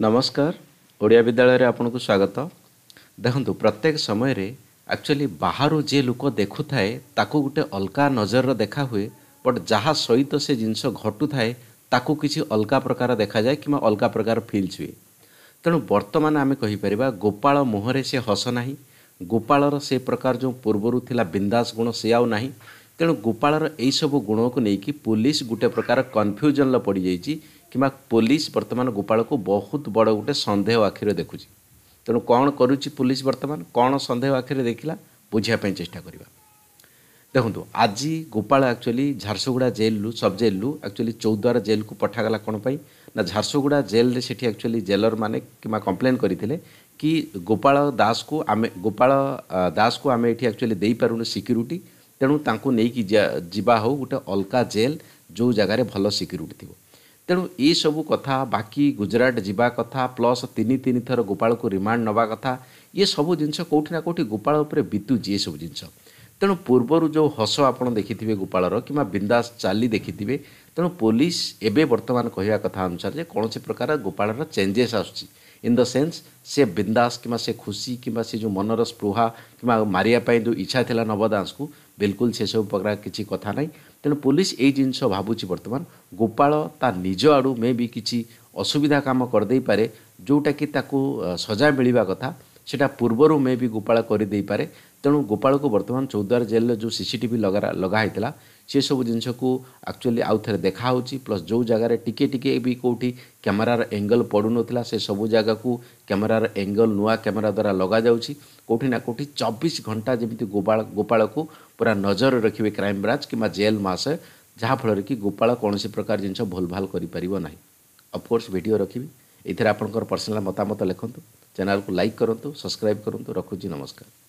ନମସ୍କାର ଓଡ଼ିଆ ବିଦ୍ୟାଳୟରେ ଆପଣଙ୍କୁ ସ୍ୱାଗତ ଦେଖନ୍ତୁ ପ୍ରତ୍ୟେକ ସମୟରେ ଆକ୍ଚୁଆଲି ବାହାରୁ ଯିଏ ଲୋକ ଦେଖୁଥାଏ ତାକୁ ଗୋଟେ ଅଲଗା ନଜରର ଦେଖା ହୁଏ ବଟ୍ ଯାହା ସହିତ ସେ ଜିନିଷ ଘଟୁଥାଏ ତାକୁ କିଛି ଅଲଗା ପ୍ରକାର ଦେଖାଯାଏ କିମ୍ବା ଅଲଗା ପ୍ରକାର ଫିଲ୍ସ ହୁଏ ତେଣୁ ବର୍ତ୍ତମାନ ଆମେ କହିପାରିବା ଗୋପାଳ ମୁହଁରେ ସେ ହସ ନାହିଁ ଗୋପାଳର ସେ ପ୍ରକାର ଯେଉଁ ପୂର୍ବରୁ ଥିଲା ବିନ୍ଦାସ ଗୁଣ ସେ ଆଉ ନାହିଁ ତେଣୁ ଗୋପାଳର ଏହିସବୁ ଗୁଣକୁ ନେଇକି ପୋଲିସ ଗୋଟେ ପ୍ରକାର କନଫ୍ୟୁଜନ୍ରେ ପଡ଼ିଯାଇଛି କିମ୍ବା ପୋଲିସ ବର୍ତ୍ତମାନ ଗୋପାଳକୁ ବହୁତ ବଡ଼ ଗୋଟେ ସନ୍ଦେହ ଆଖିରେ ଦେଖୁଛି ତେଣୁ କ'ଣ କରୁଛି ପୋଲିସ ବର୍ତ୍ତମାନ କ'ଣ ସନ୍ଦେହ ଆଖିରେ ଦେଖିଲା ବୁଝିବା ପାଇଁ ଚେଷ୍ଟା କରିବା ଦେଖନ୍ତୁ ଆଜି ଗୋପାଳ ଆକ୍ଚୁଆଲି ଝାରସୁଗୁଡ଼ା ଜେଲ୍ରୁ ସବ୍ ଜେଲ୍ରୁ ଆକ୍ଚୁଆଲି ଚୌଦ୍ୱାର ଜେଲ୍କୁ ପଠାଗଲା କ'ଣ ପାଇଁ ନା ଝାରସୁଗୁଡ଼ା ଜେଲ୍ରେ ସେଠି ଆକ୍ଚୁଆଲି ଜେଲର୍ମାନେ କିମ୍ବା କମ୍ପ୍ଲେନ୍ କରିଥିଲେ କି ଗୋପାଳ ଦାସକୁ ଆମେ ଗୋପାଳ ଦାସକୁ ଆମେ ଏଠି ଆକ୍ଚୁଆଲି ଦେଇପାରୁନୁ ସିକ୍ୟୁରିଟି ତେଣୁ ତାଙ୍କୁ ନେଇକି ଯିବା ହେଉ ଗୋଟେ ଅଲଗା ଜେଲ୍ ଯେଉଁ ଜାଗାରେ ଭଲ ସିକ୍ୟୁରିଟି ଥିବ ତେଣୁ ଏସବୁ କଥା ବାକି ଗୁଜରାଟ ଯିବା କଥା ପ୍ଲସ୍ ତିନି ତିନି ଥର ଗୋପାଳକୁ ରିମାଣ୍ଡ ନେବା କଥା ଇଏ ସବୁ ଜିନିଷ କେଉଁଠି ନା କେଉଁଠି ଗୋପାଳ ଉପରେ ବିତୁଛି ଏସବୁ ଜିନିଷ ତେଣୁ ପୂର୍ବରୁ ଯେଉଁ ହସ ଆପଣ ଦେଖିଥିବେ ଗୋପାଳର କିମ୍ବା ବିନ୍ଦାସ ଚାଲି ଦେଖିଥିବେ ତେଣୁ ପୋଲିସ ଏବେ ବର୍ତ୍ତମାନ କହିବା କଥା ଅନୁସାରେ ଯେ କୌଣସି ପ୍ରକାର ଗୋପାଳର ଚେଞ୍ଜେସ୍ ଆସୁଛି ଇନ୍ ଦ ସେନ୍ସ ସେ ବିନ୍ଦାସ କିମ୍ବା ସେ ଖୁସି କିମ୍ବା ସେ ଯେଉଁ ମନର ସ୍ପୃହା କିମ୍ବା ମାରିବା ପାଇଁ ଯେଉଁ ଇଚ୍ଛା ଥିଲା ନବଦାସକୁ ବିଲକୁଲ ସେସବୁ ପ୍ରକାର କିଛି କଥା ନାହିଁ ତେଣୁ ପୋଲିସ ଏଇ ଜିନିଷ ଭାବୁଛି ବର୍ତ୍ତମାନ ଗୋପାଳ ତା ନିଜ ଆଡ଼ୁ ମେ ବି କିଛି ଅସୁବିଧା କାମ କରିଦେଇପାରେ ଯେଉଁଟାକି ତାକୁ ସଜା ମିଳିବା କଥା সেটা পূর্বরু মে বি গোপাল করে দেইপারে তেমন গোপালক বর্তমান চৌদ্বার জেলের যে সিসিটিভি লগা লগা হয়েছিল সেসব জিনিসক আকচুয়ালি আউথরে দেখা হচ্ছে প্লস যে জায়গায় টিকে টিকে বি কোটি ক্যামেরার এঙ্গল পড়ু নথিলা সে সবু জায়গাকু ক্যামেরার এঙ্গল নূয়া ক্যামেরা দ্বারা লগা যাচ্ছে কোটি না কোটি চব্বিশ ঘন্টা যেমি গোপাল গোপালক ପୁରା ନଜର ରଖିବେ କ୍ରାଇମବ୍ରାଞ୍ଚ କିମ୍ବା ଜେଲ୍ ମାସ ଯାହାଫଳରେ କି ଗୋପାଳ କୌଣସି ପ୍ରକାର ଜିନିଷ ଭୁଲଭାଲ କରିପାରିବ ନାହିଁ ଅଫକୋର୍ସ ଭିଡ଼ିଓ ରଖିବି ଏଥିରେ ଆପଣଙ୍କର ପର୍ସନାଲ୍ ମତାମତ ଲେଖନ୍ତୁ ଚ୍ୟାନେଲ୍କୁ ଲାଇକ୍ କରନ୍ତୁ ସବସ୍କ୍ରାଇବ୍ କରନ୍ତୁ ରଖୁଛି ନମସ୍କାର